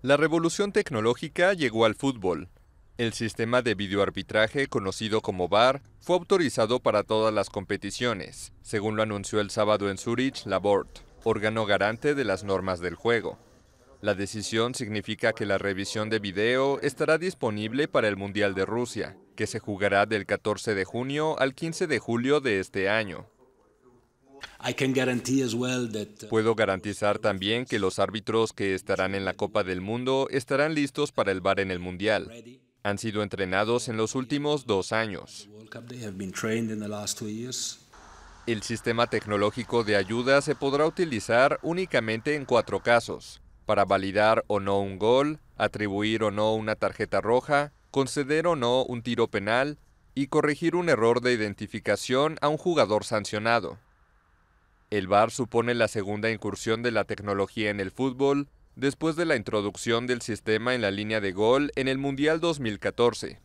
La revolución tecnológica llegó al fútbol. El sistema de videoarbitraje, conocido como VAR, fue autorizado para todas las competiciones, según lo anunció el sábado en Zurich la Board, órgano garante de las normas del juego. La decisión significa que la revisión de video estará disponible para el Mundial de Rusia, que se jugará del 14 de junio al 15 de julio de este año, Uh, Puedo garantizar también que los árbitros que estarán en la Copa del Mundo estarán listos para el bar en el Mundial. Han sido entrenados en los últimos dos años. El sistema tecnológico de ayuda se podrá utilizar únicamente en cuatro casos, para validar o no un gol, atribuir o no una tarjeta roja, conceder o no un tiro penal y corregir un error de identificación a un jugador sancionado. El VAR supone la segunda incursión de la tecnología en el fútbol después de la introducción del sistema en la línea de gol en el Mundial 2014.